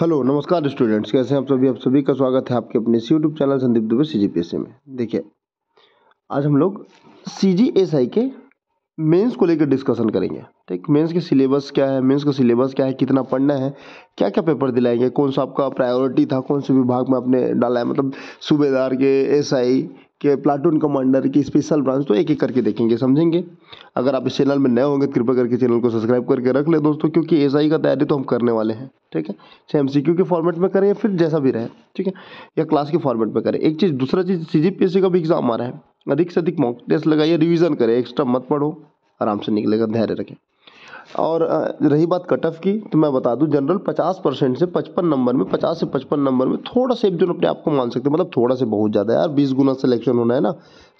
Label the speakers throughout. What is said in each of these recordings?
Speaker 1: hello नमस्कार students कैसे हैं आप सभी आप सभी का स्वागत है आपके अपने YouTube channel Sandeep Dubey C G P S में देखिए आज हम लोग सी जी एस आई के मेंस को लेकर डिस्कशन करेंगे ठीक मेंस के सिलेबस क्या है मेंस का सिलेबस क्या है कितना पढ़ना है क्या क्या पेपर दिलाएंगे कौन सा आपका प्रायोरिटी था कौन से विभाग में आपने डाला है मतलब सूबेदार के एस आई के प्लाटून कमांडर की स्पेशल ब्रांच तो एक एक करके देखेंगे समझेंगे अगर आप इस चैनल में नए होंगे तो कृपया करके चैनल को सब्सक्राइब करके रख ले दोस्तों क्योंकि एस का तैयारी तो हम करने वाले हैं ठीक है चाहे एम के फॉर्मेट में करें या फिर जैसा भी रहे ठीक है या क्लास के फॉर्मेट में करें एक चीज़ दूसरा चीज़ सी का भी एग्जाम आ रहा है अधिक से अधिक मॉक टेस्ट लगाइए रिविजन करें एक्स्ट्रा मत पढ़ो आराम से निकलेगा धैर्य रखें और रही बात कट ऑफ की तो मैं बता दूं जनरल 50 परसेंट से 55 नंबर में 50 से 55 नंबर में थोड़ा सा जो अपने आप को मान सकते हैं मतलब थोड़ा से बहुत ज़्यादा यार बीस गुना सिलेक्शन होना है ना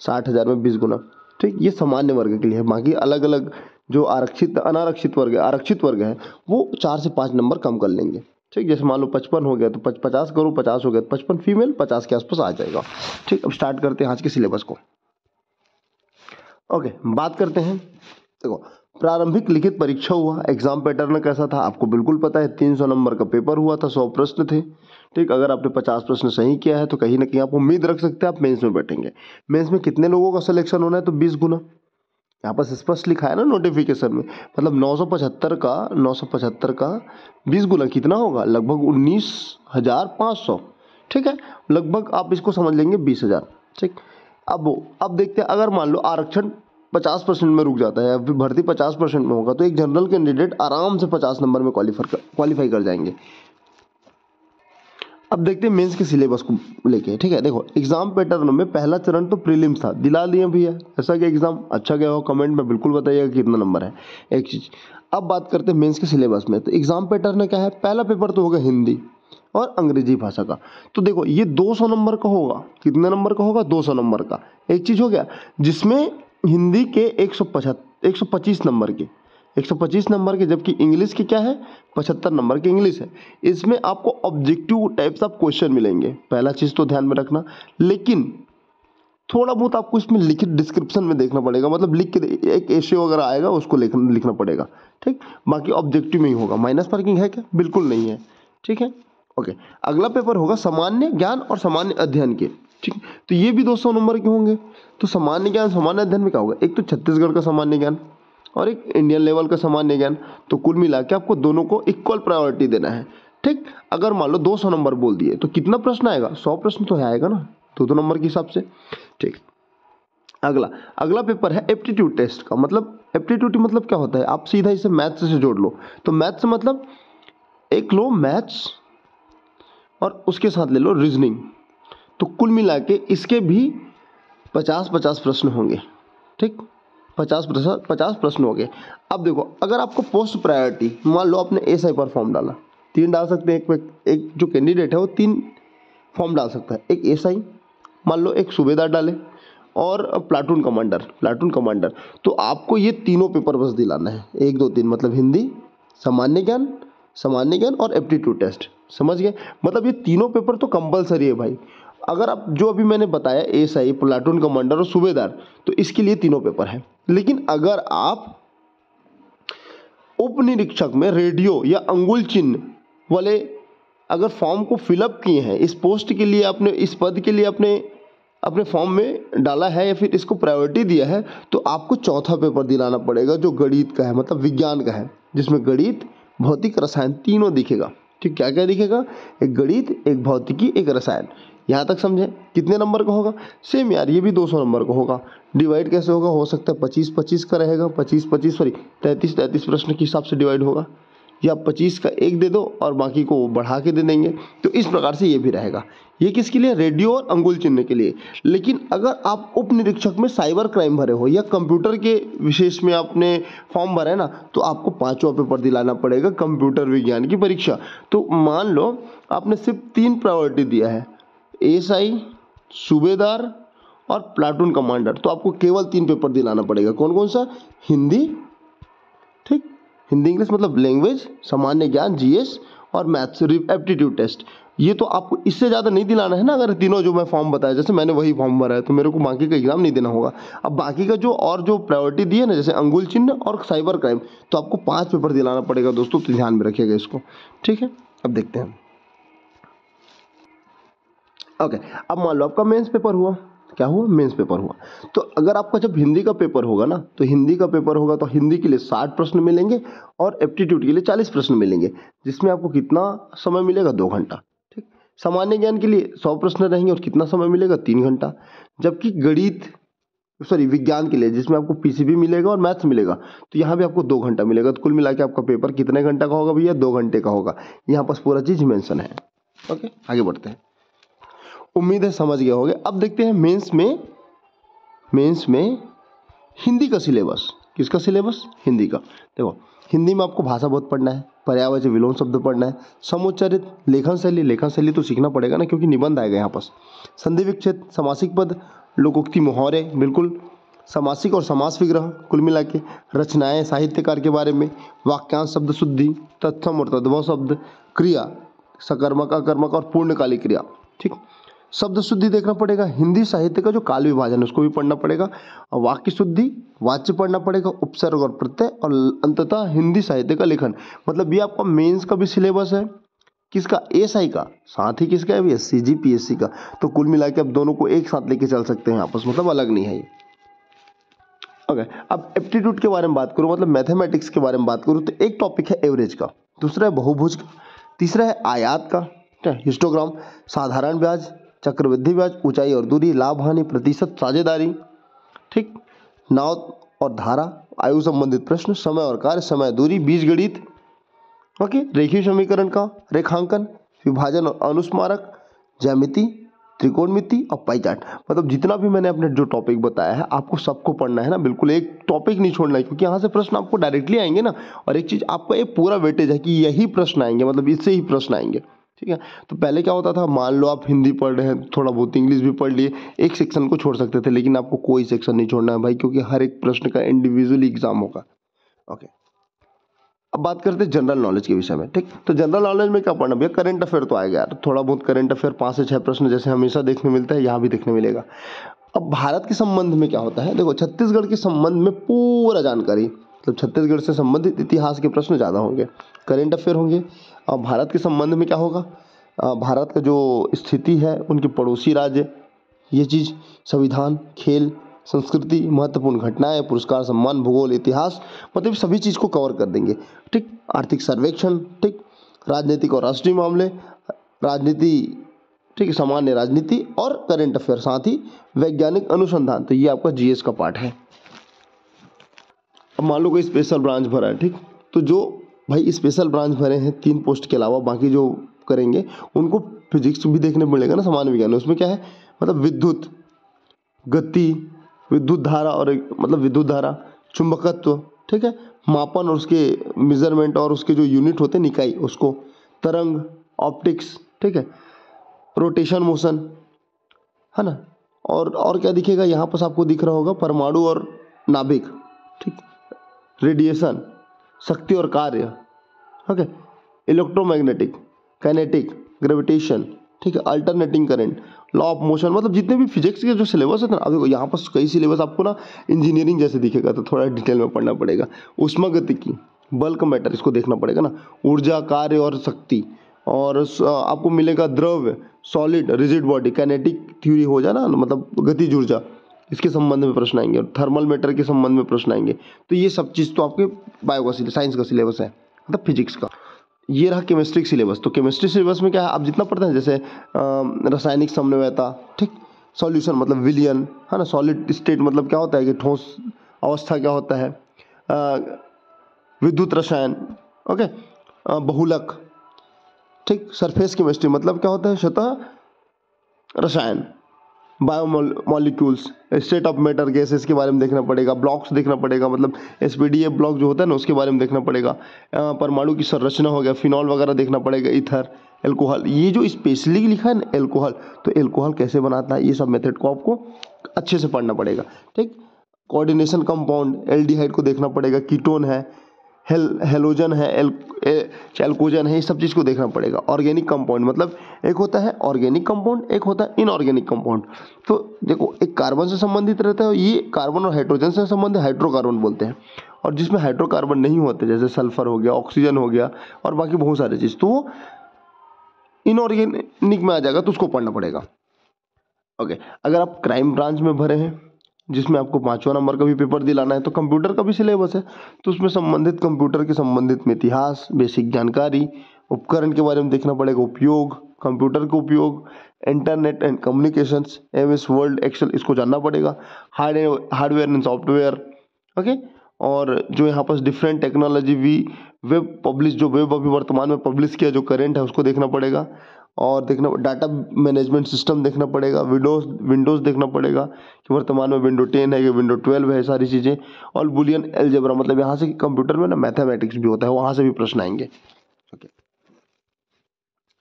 Speaker 1: साठ हज़ार में बीस गुना ठीक ये सामान्य वर्ग के लिए है बाकी अलग अलग जो आरक्षित अनारक्षित वर्ग है आरक्षित वर्ग है वो चार से पाँच नंबर कम कर लेंगे ठीक जैसे मान लो पचपन हो गया तो पच पचास करो पचास हो गया तो पचपन फीमेल पचास के आसपास आ जाएगा ठीक अब स्टार्ट करते हैं आज के सिलेबस को ओके बात करते हैं देखो प्रारंभिक लिखित परीक्षा हुआ एग्जाम पैटर्न कैसा था आपको बिल्कुल पता है तीन सौ नंबर का पेपर हुआ था सौ प्रश्न थे ठीक अगर आपने पचास प्रश्न सही किया है तो कहीं ना कहीं आप उम्मीद रख सकते हैं आप मेंस में बैठेंगे मेंस में कितने लोगों का सिलेक्शन होना है तो बीस गुना यहाँ पर स्पष्ट लिखा है ना नोटिफिकेशन में मतलब पचहत्तर का पचहत्तर का बीस गुना कितना होगा लगभग उन्नीस हज़ार पाँच सौ ठीक है लगभग आप इसको समझ लेंगे बीस हज़ार ठीक अब अब देखते हैं अगर मान लो आरक्षण पचास परसेंट में रुक जाता है अभी भर्ती पचास परसेंट में होगा तो एक जनरल कैंडिडेट आराम से पचास नंबर में क्वालिफाई कर क्वालिफाई कर जाएंगे अब देखते हैं मेंस के सिलेबस को लेके ठीक है देखो एग्जाम पैटर्न में पहला चरण तो प्रीलिम्स था दिला दिए भैया ऐसा कि एग्जाम अच्छा गया हो कमेंट में बिल्कुल बताइएगा कितना नंबर है एक चीज़ अब बात करते हैं मेंस के सिलेबस में तो एग्जाम पैटर्न क्या है पहला पेपर तो होगा हिंदी और अंग्रेजी भाषा का तो देखो ये दो नंबर का होगा कितने नंबर का होगा दो नंबर का एक चीज़ हो गया जिसमें हिंदी के एक सौ पचहत्तर एक सौ पच्चीस नंबर के एक सौ पच्चीस नंबर के जबकि इंग्लिश के क्या है पचहत्तर नंबर के इंग्लिश है इसमें आपको ऑब्जेक्टिव टाइप्स ऑफ क्वेश्चन मिलेंगे पहला चीज़ तो ध्यान में रखना लेकिन थोड़ा बहुत आपको इसमें लिखित डिस्क्रिप्शन में देखना पड़ेगा मतलब लिख के एक एशे वगैरह आएगा उसको लिखना लिखना पड़ेगा ठीक बाकी ऑब्जेक्टिव में ही होगा माइनस मार्किंग है क्या बिल्कुल नहीं है ठीक है ओके अगला पेपर होगा सामान्य ज्ञान और सामान्य अध्ययन के ठीक तो ये भी दो सौ नंबर के होंगे तो सामान्य ज्ञान सामान्य अध्ययन में क्या होगा एक तो छत्तीसगढ़ का सामान्य ज्ञान और एक इंडियन लेवल का सामान्य ज्ञान तो कुल मिला के आपको दोनों को इक्वल प्रायोरिटी देना है ठीक अगर मान लो 200 नंबर बोल दिए तो कितना प्रश्न आएगा सौ प्रश्न तो है आएगा ना दो दो नंबर के हिसाब से ठीक अगला अगला पेपर है एप्टीट्यूड टेस्ट का मतलब एप्टीट्यूड मतलब क्या होता है आप सीधा इसे मैथ्स से जोड़ लो तो मैथ्स मतलब एक लो मैथ्स और उसके साथ ले लो रीजनिंग तो कुल मिला के इसके भी पचास पचास प्रश्न होंगे ठीक पचास प्रश्न पचास प्रश्न होंगे अब देखो अगर आपको पोस्ट प्रायोरिटी मान लो आपने एस आई पर फॉर्म डाला तीन डाल सकते हैं एक एक जो कैंडिडेट है वो तीन फॉर्म डाल सकता है एक एस आई मान लो एक सूबेदार डाले और प्लाटून कमांडर प्लाटून कमांडर तो आपको ये तीनों पेपर बस दिलाना है एक दो तीन मतलब हिंदी सामान्य ज्ञान सामान्य ज्ञान और एप्टीट्यूड टेस्ट समझ गए मतलब ये तीनों पेपर तो कंपलसरी है भाई अगर आप जो अभी मैंने बताया एस आई प्लाटून कमांडर और सूबेदार तो इसके लिए तीनों पेपर है लेकिन अगर आप उप निरीक्षक में रेडियो या अंगुल चिन्ह वाले अगर फॉर्म को फिलअप किए हैं इस पोस्ट के लिए आपने इस पद के लिए आपने अपने फॉर्म में डाला है या फिर इसको प्रायोरिटी दिया है तो आपको चौथा पेपर दिलाना पड़ेगा जो गणित का है मतलब विज्ञान का है जिसमें गणित भौतिक रसायन तीनों दिखेगा ठीक क्या क्या दिखेगा एक गणित एक भौतिकी एक रसायन यहाँ तक समझे कितने नंबर का होगा सेम यार ये भी 200 नंबर का होगा डिवाइड कैसे होगा हो सकता है पच्चीस पच्चीस का रहेगा पच्चीस पच्चीस सॉरी तैतीस तैंतीस प्रश्न के हिसाब से डिवाइड होगा या पच्चीस का एक दे दो और बाकी को बढ़ा के दे देंगे तो इस प्रकार से ये भी रहेगा ये किसके लिए रेडियो और अंगुल चिन्ह के लिए लेकिन अगर आप उप निरीक्षक में साइबर क्राइम भरे हो या कंप्यूटर के विशेष में आपने फॉर्म भरा है ना तो आपको पांचवा पेपर दिलाना पड़ेगा कंप्यूटर विज्ञान की परीक्षा तो मान लो आपने सिर्फ तीन प्रायोरिटी दिया है एस आई सूबेदार और प्लाटून कमांडर तो आपको केवल तीन पेपर दिलाना पड़ेगा कौन कौन सा हिंदी ठीक हिंदी इंग्लिश मतलब लैंग्वेज सामान्य ज्ञान जीएस और मैथ्स एप्टीट्यूड टेस्ट ये तो आपको इससे ज़्यादा नहीं दिलाना है ना अगर तीनों जो मैं फॉर्म बताया जैसे मैंने वही फॉर्म भरा है तो मेरे को बाकी का एग्जाम नहीं देना होगा अब बाकी का जो और जो प्रायोरिटी दी है ना जैसे अंगुल चिन्ह और साइबर क्राइम तो आपको पाँच पेपर दिलाना पड़ेगा दोस्तों तो ध्यान में रखिएगा इसको ठीक है अब देखते हैं ओके अब मान लो आपका मेंस पेपर हुआ क्या हुआ मेंस पेपर हुआ तो अगर आपका जब हिंदी का पेपर होगा ना तो हिंदी का पेपर होगा तो हिंदी के लिए साठ प्रश्न मिलेंगे और एप्टीट्यूड के लिए चालीस प्रश्न मिलेंगे जिसमें आपको कितना समय मिलेगा दो घंटा ठीक सामान्य ज्ञान के लिए सौ प्रश्न रहेंगे और कितना समय मिलेगा तीन घंटा जबकि गणित सॉरी विज्ञान के लिए जिसमें आपको पीसीबी मिलेगा और मैथ्स मिलेगा तो यहाँ भी आपको दो घंटा मिलेगा तो कुल मिला के आपका पेपर कितने घंटा का होगा भैया दो घंटे का होगा यहाँ पास पूरा चीज़ मेंशन है ओके आगे बढ़ते हैं उम्मीद है समझ गए होंगे अब देखते हैं मेंस में मेंस में हिंदी का सिलेबस किसका सिलेबस हिंदी का देखो हिंदी में आपको भाषा बहुत पढ़ना है पर्यावाची विलोम शब्द पढ़ना है समुच्चरित लेखन शैली लेखन शैली तो सीखना पड़ेगा ना क्योंकि निबंध आएगा यहाँ पर संधि विक्षेद समासिक पद लोकोक्ति मुहावरे बिल्कुल समासिक और समास विग्रह कुल मिला के रचनाएँ साहित्यकार के बारे में वाक्यांश शब्द शुद्धि तत्सम और तद्भव शब्द क्रिया सकर्मक अकर्मक और पूर्णकालिक क्रिया ठीक शब्द शुद्धि देखना पड़ेगा हिंदी साहित्य का जो काल विभाजन है उसको भी पढ़ना पड़ेगा वाक्य शुद्धि वाच्य पढ़ना पड़ेगा उपसर्ग और प्रत्यय और अंततः हिंदी साहित्य का लेखन मतलब ये आपका मेंस का भी सिलेबस है किसका एसआई का साथ ही किसका है S C G P S C का तो कुल मिला के आप दोनों को एक साथ लेके चल सकते हैं आपस मतलब अलग नहीं है ये ओके अब एप्टीट्यूड के बारे में बात करूँ मतलब मैथमेटिक्स के बारे में बात करूँ तो एक टॉपिक है एवरेज का दूसरा है बहुभुज का तीसरा है आयात का हिस्टोग्राम साधारण ब्याज चक्रवृद्धि ब्याज ऊंचाई और दूरी लाभ हानि प्रतिशत साझेदारी ठीक नाव और धारा आयु संबंधित प्रश्न समय और कार्य समय दूरी बीज गणित ओके रेखीय समीकरण का रेखांकन विभाजन और अनुस्मारक ज्यामिति त्रिकोणमिति और पाई मतलब जितना भी मैंने अपने जो टॉपिक बताया है आपको सबको पढ़ना है ना बिल्कुल एक टॉपिक नहीं छोड़ना है क्योंकि यहाँ से प्रश्न आपको डायरेक्टली आएंगे ना और एक चीज़ आपका एक पूरा वेटेज है कि यही प्रश्न आएंगे मतलब इससे ही प्रश्न आएंगे ठीक है तो पहले क्या होता था मान लो आप हिंदी पढ़ रहे हैं थोड़ा बहुत इंग्लिश भी पढ़ लिए एक सेक्शन को छोड़ सकते थे लेकिन आपको कोई सेक्शन नहीं छोड़ना है भाई क्योंकि हर एक प्रश्न का इंडिविजुअल एग्जाम होगा ओके अब बात करते हैं जनरल नॉलेज के विषय में ठीक तो जनरल नॉलेज में क्या पढ़ना भैया करंट अफेयर तो आएगा यार थोड़ा बहुत करंट अफेयर पाँच से छः प्रश्न जैसे हमेशा देखने मिलता है यहाँ भी देखने मिलेगा अब भारत के संबंध में क्या होता है देखो छत्तीसगढ़ के संबंध में पूरा जानकारी मतलब तो छत्तीसगढ़ से संबंधित इतिहास के प्रश्न ज़्यादा होंगे करेंट अफेयर होंगे भारत के संबंध में क्या होगा भारत का जो स्थिति है उनके पड़ोसी राज्य ये चीज़ संविधान खेल संस्कृति महत्वपूर्ण घटनाएं पुरस्कार सम्मान भूगोल इतिहास मतलब सभी चीज़ को कवर कर देंगे ठीक आर्थिक सर्वेक्षण ठीक राजनीतिक और राष्ट्रीय मामले राजनीति ठीक सामान्य राजनीति और करेंट अफेयर साथ ही वैज्ञानिक अनुसंधान तो ये आपका जीएस का पार्ट है अब मान लो कोई स्पेशल ब्रांच भरा है ठीक तो जो भाई स्पेशल ब्रांच भरे हैं तीन पोस्ट के अलावा बाकी जो करेंगे उनको फिजिक्स भी देखने को मिलेगा ना सामान्य विज्ञान उसमें क्या है मतलब विद्युत गति विद्युत धारा और मतलब विद्युत धारा चुंबकत्व ठीक है मापन और उसके मेजरमेंट और उसके जो यूनिट होते हैं निकाय उसको तरंग ऑप्टिक्स ठीक है रोटेशन मोशन है ना और और क्या दिखेगा यहाँ पर आपको दिख रहा होगा परमाणु और नाभिक ठीक रेडिएशन शक्ति और कार्य ओके इलेक्ट्रोमैग्नेटिक कैनेटिक ग्रेविटेशन ठीक है alternating current law of motion मतलब जितने भी फिजिक्स के जो सिलेबस है ना अभी यहाँ पर कई सिलेबस आपको ना इंजीनियरिंग जैसे दिखेगा तो थोड़ा डिटेल में पढ़ना पड़ेगा गति की बल्क मैटर इसको देखना पड़ेगा ना ऊर्जा कार्य और शक्ति और आपको मिलेगा द्रव्य solid rigid body kinetic theory हो जाना मतलब गतिज ऊर्जा इसके संबंध में प्रश्न आएंगे और थर्मल मैटर के संबंध में प्रश्न आएंगे तो ये सब चीज़ तो आपके बायो का साइंस का सिलेबस है मतलब फिजिक्स का ये रहा केमिस्ट्री सिलेबस तो केमिस्ट्री सिलेबस में क्या है आप जितना पढ़ते हैं जैसे रासायनिक समन्वयता ठीक सॉल्यूशन मतलब विलियन है ना सॉलिड स्टेट मतलब क्या होता है कि ठोस अवस्था क्या होता है विद्युत रसायन ओके बहुलक ठीक सरफेस केमिस्ट्री मतलब क्या होता है सतह रसायन biomolecules state of matter gases के बारे में देखना पड़ेगा ब्लॉक्स देखना पड़ेगा मतलब एस ब्लॉक जो होता है ना उसके बारे में देखना पड़ेगा परमाणु की संरचना हो गया फिनॉल वगैरह देखना पड़ेगा इथर एल्कोहल ये जो स्पेशली लिखा है ना एल्कोहल तो एल्कोहल कैसे बनाता है ये सब मेथड को आपको अच्छे से पढ़ना पड़ेगा ठीक कोऑर्डिनेशन कंपाउंड एल्डिहाइड को देखना पड़ेगा कीटोन है हेल हेलोजन है एल एल्कोजन है ये सब चीज़ को देखना पड़ेगा ऑर्गेनिक कंपाउंड मतलब एक होता है ऑर्गेनिक कंपाउंड एक होता है इनऑर्गेनिक कंपाउंड तो देखो एक कार्बन से संबंधित रहता है ये कार्बन और हाइड्रोजन से संबंधित हाइड्रोकार्बन बोलते हैं और जिसमें हाइड्रोकार्बन नहीं होते जैसे सल्फर हो गया ऑक्सीजन हो गया और बाकी बहुत सारी चीज़ तो वो इनऑर्गेनिक में आ जाएगा तो उसको पढ़ना पड़ेगा ओके अगर आप क्राइम ब्रांच में भरे हैं जिसमें आपको पाँचवा नंबर का भी पेपर दिलाना है तो कंप्यूटर का भी सिलेबस है तो उसमें संबंधित कंप्यूटर के संबंधित में इतिहास बेसिक जानकारी उपकरण के बारे में देखना पड़ेगा उपयोग कंप्यूटर का उपयोग internet and communication M S word excel इसको जानना पड़ेगा hard hardware and software okay और जो यहाँ पर डिफरेंट टेक्नोलॉजी भी वेब पब्लिश जो वेब अभी वर्तमान में पब्लिश किया जो करेंट है उसको देखना पड़ेगा और देखना डाटा मैनेजमेंट सिस्टम देखना पड़ेगा विंडोज विंडोज़ देखना पड़ेगा कि वर्तमान में विंडो टेन है कि विंडो ट्वेल्व है सारी चीज़ें और बुलियन एलजेब्रा मतलब यहाँ से कंप्यूटर में ना मैथमेटिक्स भी होता है वहाँ से भी प्रश्न आएंगे ओके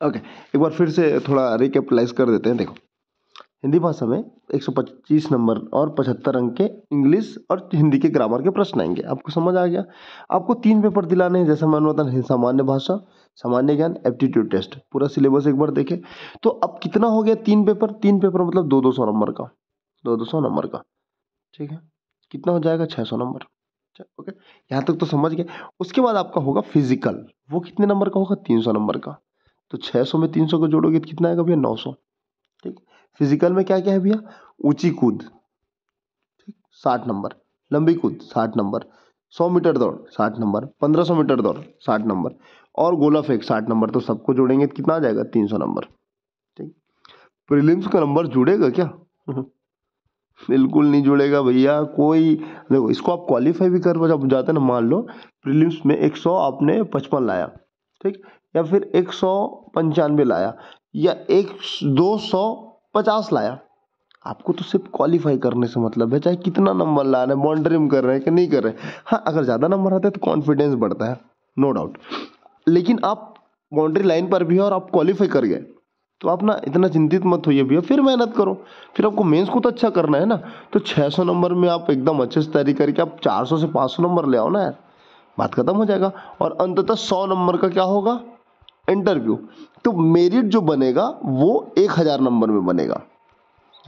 Speaker 1: ओके एक बार फिर से थोड़ा रिकेपलाइज कर देते हैं देखो हिंदी भाषा में एक नंबर और पचहत्तर अंक के इंग्लिश और हिंदी के ग्रामर के प्रश्न आएंगे आपको समझ आ गया आपको तीन पेपर दिलाने हैं जैसा मैंने बताया सामान्य भाषा सामान्य ज्ञान एप्टीट्यूड टेस्ट पूरा सिलेबस एक बार देखें तो अब कितना हो गया तीन पेपर तीन पेपर मतलब दो दो सौ नंबर का दो दो सौ नंबर का ठीक है कितना हो जाएगा छः सौ नंबर ओके यहाँ तक तो समझ गए उसके बाद आपका होगा फिजिकल वो कितने नंबर का होगा तीन नंबर का तो छः में तीन को जोड़ोगे तो कितना आएगा भैया नौ ठीक फिजिकल में क्या क्या है भैया ऊँची कूद ठीक साठ नंबर लंबी कूद साठ नंबर सौ मीटर दौड़ साठ नंबर पंद्रह सौ मीटर दौड़ साठ नंबर और गोला फेंक साठ नंबर तो सबको जोड़ेंगे तो कितना आ जाएगा तीन सौ नंबर ठीक प्रीलिम्स का नंबर जुड़ेगा क्या बिल्कुल नहीं जुड़ेगा भैया कोई देखो इसको आप क्वालिफाई भी कर जब जाते ना मान लो प्रीलिम्स में एक सौ आपने पचपन लाया ठीक या फिर एक सौ पंचानवे लाया या एक दो सौ पचास लाया आपको तो सिर्फ क्वालिफाई करने से मतलब है चाहे कितना नंबर ला हैं बाउंड्री में कर रहे हैं कि नहीं कर रहे हैं हाँ अगर ज़्यादा नंबर आता है तो कॉन्फिडेंस बढ़ता है नो डाउट लेकिन आप बाउंड्री लाइन पर भी हो और आप क्वालिफाई कर गए तो आप ना इतना चिंतित मत होइए भैया फिर मेहनत करो फिर आपको मेंस को तो अच्छा करना है ना तो 600 नंबर में आप एकदम अच्छे से तैयारी करके आप 400 से 500 नंबर ले आओ ना यार बात खत्म हो जाएगा और अंततः सौ नंबर का क्या होगा इंटरव्यू तो मेरिट जो बनेगा वो एक हज़ार नंबर में बनेगा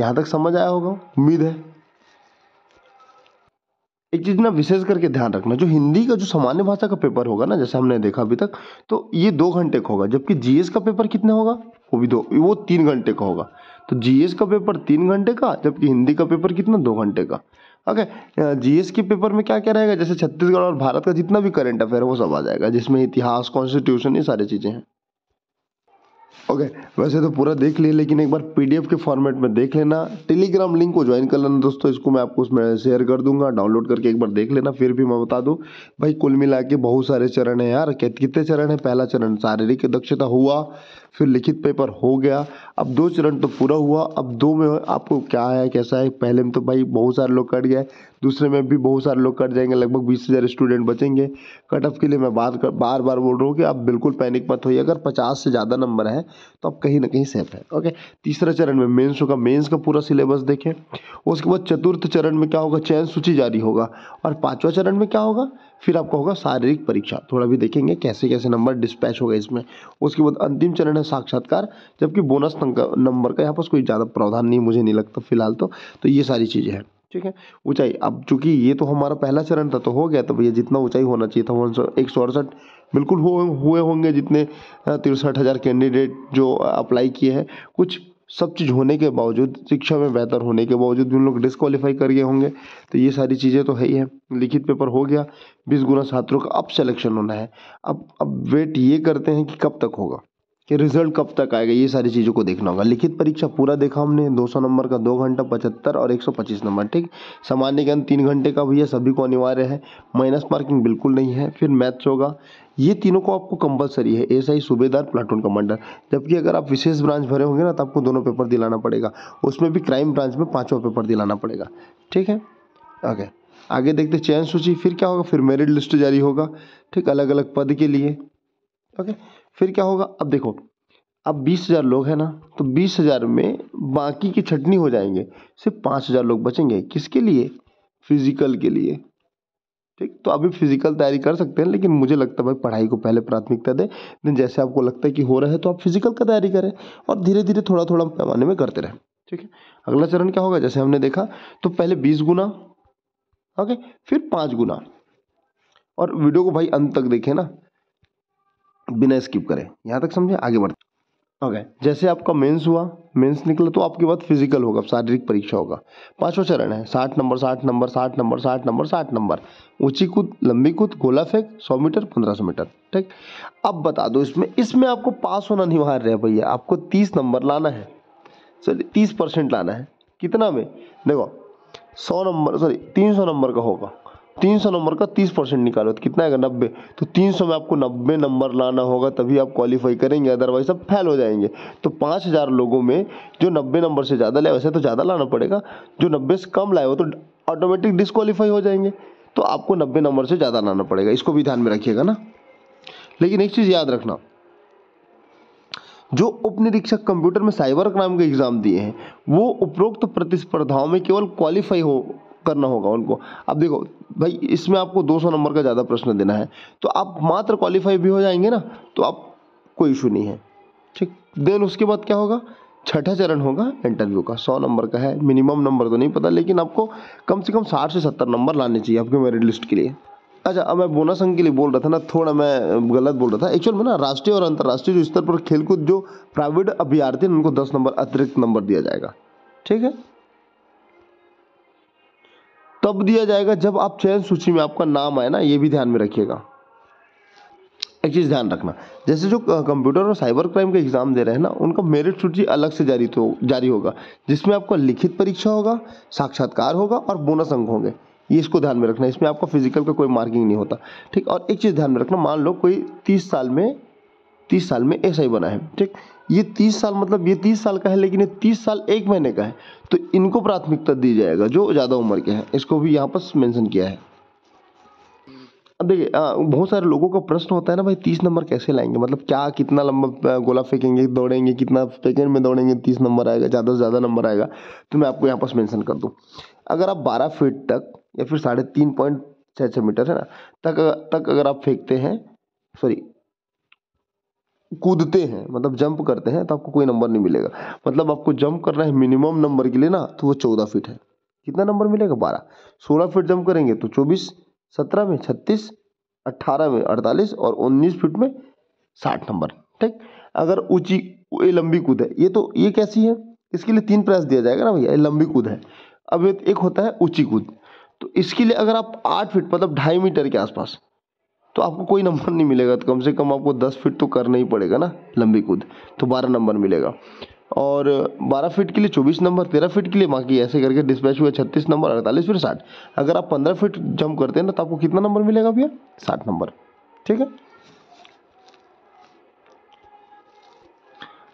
Speaker 1: यहां तक समझ आया होगा उम्मीद है एक चीज़ ना विशेष करके ध्यान रखना जो हिंदी का जो सामान्य भाषा का पेपर होगा ना जैसे हमने देखा अभी तक तो ये दो घंटे का होगा जबकि जीएस का पेपर कितने होगा वो भी दो वो तीन घंटे का होगा तो जीएस का पेपर तीन घंटे का जबकि हिंदी का पेपर कितना दो घंटे का ओके जीएस के पेपर में क्या क्या रहेगा जैसे छत्तीसगढ़ और भारत का जितना भी करंट अफेयर वो सब आ जाएगा जिसमें इतिहास कॉन्स्टिट्यूशन ये सारी चीज़ें हैं ओके वैसे तो पूरा देख लिया लेकिन एक बार पीडीएफ के फॉर्मेट में देख लेना टेलीग्राम लिंक को ज्वाइन कर लेना दोस्तों इसको मैं आपको उसमें शेयर कर दूंगा डाउनलोड करके एक बार देख लेना फिर भी मैं बता दूं भाई कुल मिला के बहुत सारे चरण हैं यार कितने चरण हैं पहला चरण शारीरिक दक्षता हुआ फिर लिखित पेपर हो गया अब दो चरण तो पूरा हुआ अब दो में आपको क्या आया कैसा है पहले में तो भाई बहुत सारे लोग कट गए दूसरे में भी बहुत सारे लोग कट जाएंगे लगभग बीस हज़ार स्टूडेंट बचेंगे कट ऑफ के लिए मैं बात कर बार बार बोल रहा हूँ कि आप बिल्कुल पैनिक मत होइए अगर पचास से ज़्यादा नंबर है तो आप कहीं ना कहीं सेफ है ओके तीसरा चरण में मेन्स होगा मेन्स का पूरा सिलेबस देखें उसके बाद चतुर्थ चरण में क्या होगा चयन सूची जारी होगा और पाँचवा चरण में क्या होगा फिर आपका होगा शारीरिक परीक्षा थोड़ा भी देखेंगे कैसे कैसे नंबर डिस्पैच होगा इसमें उसके बाद अंतिम चरण है साक्षात्कार जबकि बोनस नंबर का यहाँ पास कोई ज़्यादा प्रावधान नहीं मुझे नहीं लगता फिलहाल तो, तो ये सारी चीज़ें हैं ठीक है ऊंचाई अब चूंकि ये तो हमारा पहला चरण था तो हो गया तो भैया जितना ऊंचाई होना चाहिए था वन सौ एक सौ अड़सठ बिल्कुल हुए होंगे जितने तिरसठ हज़ार कैंडिडेट जो अप्लाई किए हैं कुछ सब चीज़ होने के बावजूद शिक्षा में बेहतर होने के बावजूद भी उन लोग डिस्क्वालीफाई कर गए होंगे तो ये सारी चीज़ें तो है ही है लिखित पेपर हो गया बीस गुना छात्रों का अब सिलेक्शन होना है अब अब वेट ये करते हैं कि कब तक होगा कि रिजल्ट कब तक आएगा ये सारी चीज़ों को देखना होगा लिखित परीक्षा पूरा देखा हमने 200 नंबर का दो घंटा पचहत्तर और 125 नंबर ठीक सामान्य ज्ञान तीन घंटे का भैया सभी को अनिवार्य है माइनस मार्किंग बिल्कुल नहीं है फिर मैथ्स होगा ये तीनों को आपको कंपलसरी है एसआई सूबेदार प्लाटून कमांडर जबकि अगर आप विशेष ब्रांच भरे होंगे ना तो आपको दोनों पेपर दिलाना पड़ेगा उसमें भी क्राइम ब्रांच में पाँचों पेपर दिलाना पड़ेगा ठीक है ओके आगे देखते चयन सूची फिर क्या होगा फिर मेरिट लिस्ट जारी होगा ठीक अलग अलग पद के लिए ओके फिर क्या होगा अब देखो अब बीस हज़ार लोग हैं ना तो बीस हज़ार में बाकी की छटनी हो जाएंगे सिर्फ पाँच हज़ार लोग बचेंगे किसके लिए फिजिकल के लिए ठीक तो अभी फिजिकल तैयारी कर सकते हैं लेकिन मुझे लगता है भाई पढ़ाई को पहले प्राथमिकता दें जैसे आपको लगता है कि हो रहा है तो आप फिजिकल का तैयारी करें और धीरे धीरे थोड़ा थोड़ा पैमाने में करते रहें ठीक है अगला चरण क्या होगा जैसे हमने देखा तो पहले बीस गुना ओके फिर पाँच गुना और वीडियो को भाई अंत तक देखें ना बिना स्किप करें यहाँ तक समझे आगे बढ़ते ओके जैसे आपका मेंस हुआ मेंस निकला तो आपके बाद फिजिकल होगा शारीरिक परीक्षा होगा पांचवा चरण है साठ नंबर साठ नंबर साठ नंबर साठ नंबर साठ नंबर ऊंची कूद लंबी कूद गोला फेंक सौ मीटर पंद्रह सौ मीटर ठीक अब बता दो इसमें इसमें आपको पास होना अनिवार्य है भैया आपको तीस नंबर लाना है सॉरी तीस परसेंट लाना है कितना में देखो सौ नंबर सॉरी तीन सौ नंबर का होगा तीन सौ नंबर का तीस परसेंट निकालो तो कितना आएगा नब्बे तो तीन सौ में आपको नब्बे नंबर लाना होगा तभी आप क्वालिफाई करेंगे अदरवाइज सब फेल हो जाएंगे तो पाँच हज़ार लोगों में जो नब्बे नंबर से ज़्यादा लाए वैसे तो ज़्यादा लाना पड़ेगा जो नब्बे से कम लाए हो तो ऑटोमेटिक डिसक्वालीफाई हो जाएंगे तो आपको नब्बे नंबर से ज़्यादा लाना पड़ेगा इसको भी ध्यान में रखिएगा ना लेकिन एक चीज़ याद रखना जो उप निरीक्षक कंप्यूटर में साइबर क्राइम के एग्जाम दिए हैं वो उपरोक्त प्रतिस्पर्धाओं में केवल क्वालिफाई हो करना होगा उनको अब देखो भाई इसमें आपको 200 नंबर का ज़्यादा प्रश्न देना है तो आप मात्र क्वालिफाई भी हो जाएंगे ना तो आप कोई इशू नहीं है ठीक देन उसके बाद क्या होगा छठा चरण होगा इंटरव्यू का सौ नंबर का है मिनिमम नंबर तो नहीं पता लेकिन आपको कम से कम साठ से सत्तर नंबर लाने चाहिए आपके मेरिट लिस्ट के लिए अच्छा अब मैं बोनस अंक के लिए बोल रहा था ना थोड़ा मैं गलत बोल रहा था एक्चुअल में ना राष्ट्रीय और अंतर्राष्ट्रीय जो स्तर पर खेलकूद जो प्राइवेट अभ्यार्थी उनको दस नंबर अतिरिक्त नंबर दिया जाएगा ठीक है तब दिया जाएगा जब आप चयन सूची में आपका नाम आए ना ये भी ध्यान में रखिएगा एक चीज़ ध्यान रखना जैसे जो कंप्यूटर और साइबर क्राइम के एग्ज़ाम दे रहे हैं ना उनका मेरिट सूची अलग से जारी तो जारी होगा जिसमें आपका लिखित परीक्षा होगा साक्षात्कार होगा और बोनस अंक होंगे ये इसको ध्यान में रखना इसमें आपका फिजिकल का कोई मार्किंग नहीं होता ठीक और एक चीज़ ध्यान में रखना मान लो कोई तीस साल में तीस साल में एस बना है ठीक ये तीस साल मतलब ये तीस साल का है लेकिन ये तीस साल एक महीने का है तो इनको प्राथमिकता दी जाएगा जो ज़्यादा उम्र के हैं इसको भी यहाँ पर मेंशन किया है अब देखिए बहुत सारे लोगों का प्रश्न होता है ना भाई तीस नंबर कैसे लाएंगे मतलब क्या कितना लंबा गोला फेंकेंगे दौड़ेंगे कितना सेकेंड में दौड़ेंगे तीस नंबर आएगा ज़्यादा से ज़्यादा नंबर आएगा तो मैं आपको यहाँ पर मेंशन कर दूँ अगर आप बारह फीट तक या फिर साढ़े तीन पॉइंट छः छः मीटर है ना तक तक अगर आप फेंकते हैं सॉरी कूदते हैं मतलब जंप करते हैं तो आपको कोई नंबर नहीं मिलेगा मतलब आपको जंप करना है मिनिमम नंबर के लिए ना तो वो चौदह फीट है कितना नंबर मिलेगा बारह सोलह फीट जंप करेंगे तो चौबीस सत्रह में छत्तीस अट्ठारह में अड़तालीस और उन्नीस फीट में साठ नंबर ठीक अगर ऊंची ये लंबी कूद है ये तो ये कैसी है इसके लिए तीन प्रयास दिया जाएगा ना भैया ये लंबी कूद है अब एक होता है ऊंची कूद तो इसके लिए अगर आप आठ फीट मतलब ढाई मीटर के आसपास तो आपको कोई नंबर नहीं मिलेगा तो कम से कम आपको दस फीट तो करना ही पड़ेगा ना लंबी कूद तो बारह नंबर मिलेगा और 12 फीट के लिए 24 नंबर 13 फीट के लिए बाकी ऐसे करके डिस्पैच हुआ 36 नंबर अड़तालीस फिर 60 अगर आप 15 फीट जंप करते हैं ना तो आपको कितना नंबर मिलेगा भैया साठ नंबर ठीक है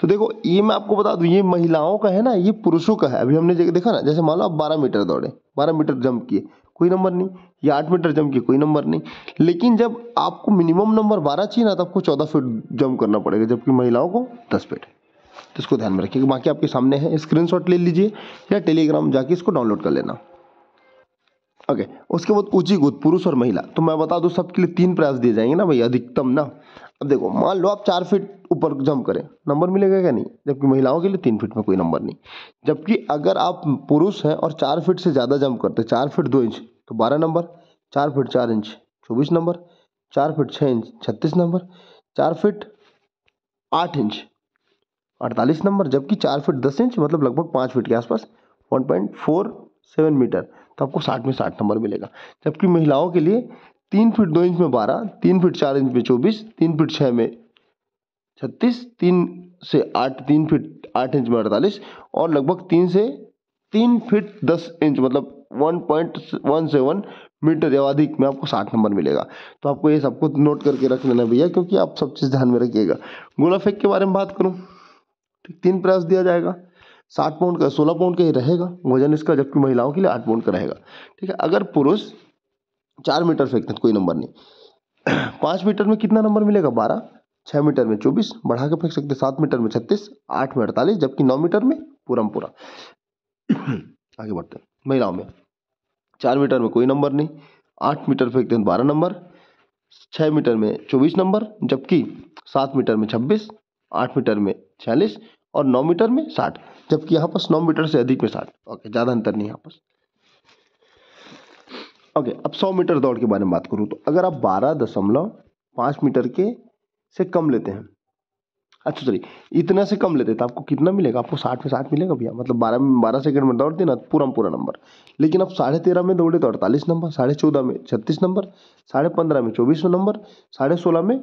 Speaker 1: तो देखो ये मैं आपको बता दूं ये महिलाओं का है ना ये पुरुषों का है अभी हमने देखा ना जैसे मान लो आप 12 मीटर दौड़े 12 मीटर जंप किए कोई नंबर नहीं या आठ मीटर जम के कोई नंबर नहीं लेकिन जब आपको मिनिमम नंबर बारह चाहिए ना तो आपको चौदह फीट जम करना पड़ेगा जबकि महिलाओं को दस फीट तो इसको ध्यान में रखिए बाकी आपके सामने है स्क्रीनशॉट ले लीजिए या टेलीग्राम जाके इसको डाउनलोड कर लेना ओके okay, उसके बाद ऊंची गोद पुरुष और महिला तो मैं बता दूं सबके लिए तीन प्रयास दिए जाएंगे ना भाई अधिकतम ना अब देखो मान लो आप चार फीट ऊपर जंप करें नंबर मिलेगा क्या नहीं जबकि महिलाओं के लिए तीन फीट में कोई नंबर नहीं जबकि अगर आप पुरुष हैं और चार फीट से ज़्यादा जंप करते चार फीट दो इंच तो बारह नंबर चार फीट चार इंच चौबीस नंबर चार फीट छः इंच छत्तीस नंबर चार फीट आठ इंच अड़तालीस नंबर जबकि चार फीट दस इंच मतलब लगभग पाँच फीट के आसपास one point four seven metre तो आपको साठ में साठ नंबर मिलेगा जबकि महिलाओं के लिए तीन फीट दो इंच में बारह तीन फीट चार इंच में चौबीस तीन फीट छः में छत्तीस तीन से आठ तीन फीट आठ इंच में अड़तालीस और लगभग तीन से तीन फीट दस इंच मतलब one point one seven metre या अधिक में आपको साठ नंबर मिलेगा तो आपको ये सबको नोट करके रख लेना भैया क्योंकि आप सब चीज़ ध्यान में रखिएगा गोला फेंक के बारे में बात करूँ ठीक तीन प्रयास दिया जाएगा सात पाउंड का सोलह पाउंड का ही रहेगा वजन इसका जबकि महिलाओं के लिए आठ पाउंड का रहेगा ठीक है अगर पुरुष चार मीटर फेंकते हैं कोई नंबर नहीं पाँच मीटर में कितना नंबर मिलेगा बारह छः मीटर में चौबीस बढ़ा के फेंक सकते सात मीटर में छत्तीस आठ में अड़तालीस जबकि नौ मीटर में पूरा पूरा आगे बढ़ते हैं महिलाओं में चार मीटर में कोई नंबर नहीं आठ मीटर फेंकते हैं बारह नंबर छः मीटर में चौबीस नंबर जबकि सात मीटर में छब्बीस आठ मीटर में छियालीस और नौ मीटर में साठ जबकि यहाँ पर नौ मीटर से अधिक में साठ ओके ज़्यादा अंतर नहीं यहाँ पर ओके अब सौ मीटर दौड़ के बारे में बात करूँ तो अगर आप बारह दशमलव पाँच मीटर के से कम लेते हैं अच्छा सॉरी इतना से कम लेते हैं तो आपको कितना मिलेगा आपको साठ में साठ मिलेगा भैया मतलब बारह में बारह सेकंड में दौड़ते ना तो पूरा पूरा नंबर लेकिन आप साढ़े तेरह में दौड़े तो अड़तालीस नंबर साढ़े चौदह में छत्तीस नंबर साढ़े पंद्रह में चौबीस नंबर साढ़े सोलह में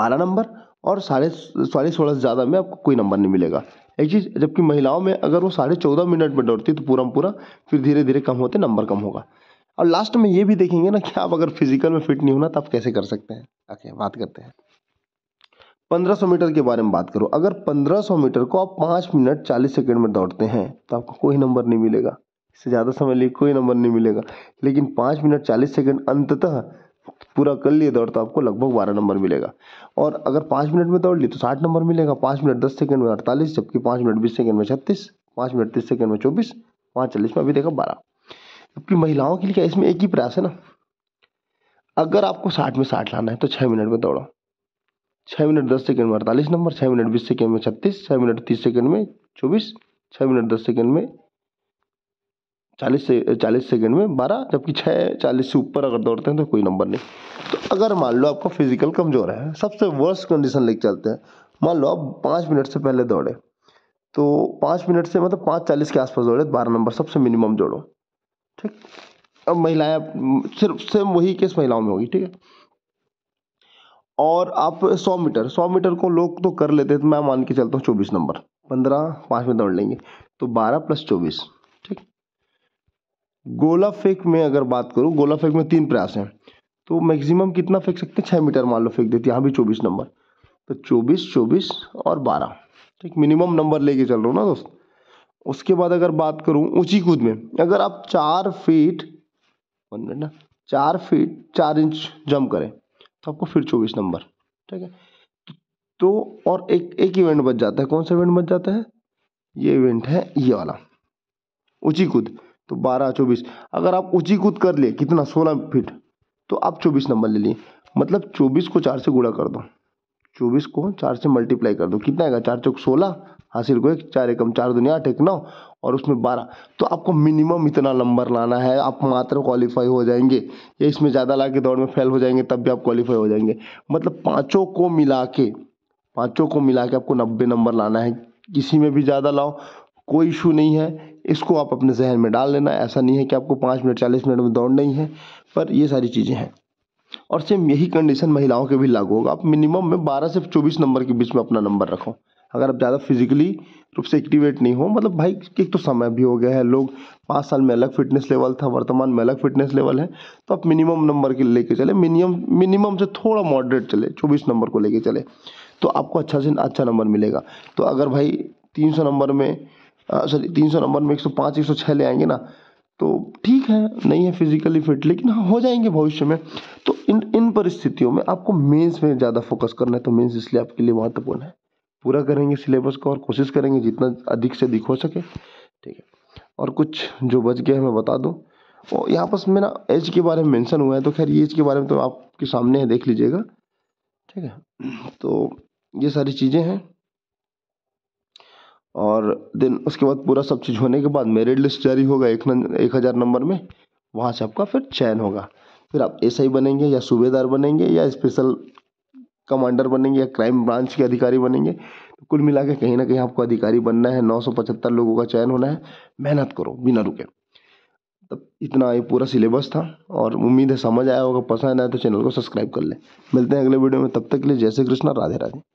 Speaker 1: बारह नंबर और साढ़े साढ़े सोलह से ज़्यादा में आपको कोई नंबर नहीं मिलेगा एक चीज़ जबकि महिलाओं में अगर वो साढ़े चौदह मिनट में दौड़ती तो पूरा पूरा फिर धीरे धीरे कम होते नंबर कम होगा और लास्ट में ये भी देखेंगे ना कि आप अगर फिजिकल में फिट नहीं होना तो आप कैसे कर सकते हैं ओके बात करते हैं 1500 मीटर के बारे में बात करो अगर 1500 मीटर को आप पाँच मिनट चालीस सेकेंड में दौड़ते हैं तो आपको कोई नंबर नहीं मिलेगा इससे ज़्यादा समय लिए कोई नंबर नहीं मिलेगा लेकिन पाँच मिनट चालीस सेकेंड अंततः पूरा कर लिए दौड़ तो आपको लगभग बारह नंबर मिलेगा और अगर पाँच मिनट में दौड़ ली तो साठ नंबर मिलेगा पाँच मिनट दस सेकेंड में अड़तालीस जबकि पाँच मिनट बीस सेकेंड में छत्तीस पाँच मिनट तीस सेकेंड में चौबीस पाँच चालीस में अभी देखा बारह जबकि महिलाओं के लिए क्या इसमें एक ही प्रयास है ना अगर आपको साठ में साठ लाना है तो छः मिनट में दौड़ो छः मिनट दस सेकेंड में अड़तालीस नंबर छः मिनट बीस सेकेंड में छत्तीस छः मिनट तीस सेकेंड में चौबीस छः मिनट दस सेकेंड में चालीस से चालीस सेकेंड में बारह जबकि छः चालीस से ऊपर अगर दौड़ते हैं तो कोई नंबर नहीं तो अगर मान लो आपका फिजिकल कमज़ोर है सबसे वर्स्ट कंडीशन लेके चलते हैं मान लो आप पाँच मिनट से पहले दौड़े तो पाँच मिनट से मतलब पाँच चालीस के आसपास दौड़े बारह नंबर सबसे मिनिमम जोड़ो ठीक अब महिलाएं सिर्फ सेम वही केस महिलाओं में होगी ठीक है और आप सौ मीटर सौ मीटर को लोग तो कर लेते तो मैं मान के चलता हूँ चौबीस नंबर पंद्रह पाँच में दौड़ लेंगे तो बारह प्लस चौबीस गोला फेंक में अगर बात करूँ गोला फेंक में तीन प्रयास हैं तो मैक्सिमम कितना फेंक सकते हैं छः मीटर मान लो फेंक देते यहाँ भी चौबीस नंबर तो चौबीस चौबीस और बारह ठीक मिनिमम नंबर लेके चल रहा हूँ ना दोस्त उसके बाद अगर बात करूँ ऊंची कूद में अगर आप चार फीट वन मिनट ना चार फीट चार इंच जंप करें तो आपको फिर चौबीस नंबर ठीक है तो और एक एक इवेंट बच जाता है कौन सा इवेंट बच जाता है ये इवेंट है ये वाला ऊंची कूद तो बारह चौबीस अगर आप ऊँची कूद कर ले कितना सोलह फीट तो आप चौबीस नंबर ले लिए मतलब चौबीस को चार से गुड़ा कर दो चौबीस को चार से मल्टीप्लाई कर दो कितना आएगा चार चौक सोलह हासिल को एक चार एकम चार दुनिया आठ एक नौ और उसमें बारह तो आपको मिनिमम इतना नंबर लाना है आप मात्र क्वालिफाई हो जाएंगे या इसमें ज़्यादा ला के दौड़ में फेल हो जाएंगे तब भी आप क्वालिफाई हो जाएंगे मतलब पाँचों को मिला के पाँचों को मिला के आपको नब्बे नंबर लाना है किसी में भी ज़्यादा लाओ कोई इशू नहीं है इसको आप अपने जहन में डाल लेना ऐसा नहीं है कि आपको पाँच मिनट चालीस मिनट में दौड़ नहीं है पर ये सारी चीज़ें हैं और सेम यही कंडीशन महिलाओं के भी लागू होगा आप मिनिमम में बारह से चौबीस नंबर के बीच में अपना नंबर रखो अगर आप ज़्यादा फिजिकली रूप से एक्टिवेट नहीं हो मतलब भाई एक तो समय भी हो गया है लोग पाँच साल में अलग फिटनेस लेवल था वर्तमान में अलग फिटनेस लेवल है तो आप मिनिमम नंबर के लेके चले मिनिमम मिनिमम से थोड़ा मॉडरेट चले चौबीस नंबर को लेके चले तो आपको अच्छा से अच्छा नंबर मिलेगा तो अगर भाई तीन सौ नंबर में सॉरी तीन सौ नंबर में एक सौ पाँच एक सौ छः ले आएंगे ना तो ठीक है नहीं है फिजिकली फिट लेकिन हाँ हो जाएंगे भविष्य में तो इन इन परिस्थितियों में आपको मेंस में ज़्यादा फोकस करना है तो मेंस इसलिए आपके लिए महत्वपूर्ण है पूरा करेंगे सिलेबस को और कोशिश करेंगे जितना अधिक से अधिक हो सके ठीक है और कुछ जो बच गया है मैं बता दूँ और यहाँ पर मेरा एज के बारे में मैंसन हुआ है तो खैर ये एज के बारे में तो आपके सामने है देख लीजिएगा ठीक है तो ये सारी चीज़ें हैं और देन उसके बाद पूरा सब चीज़ होने के बाद मेरिट लिस्ट जारी होगा एक एक हज़ार नंबर में वहाँ से आपका फिर चयन होगा फिर आप एस बनेंगे या सूबेदार बनेंगे या स्पेशल कमांडर बनेंगे या क्राइम ब्रांच के अधिकारी बनेंगे तो कुल मिला के कहीं ना कहीं आपको अधिकारी बनना है नौ सौ पचहत्तर लोगों का चयन होना है मेहनत करो बिना रुके तब इतना ये पूरा सिलेबस था और उम्मीद है समझ आया होगा पसंद आया तो चैनल को सब्सक्राइब कर लें मिलते हैं अगले वीडियो में तब तक के लिए जय श्री कृष्णा राधे राधे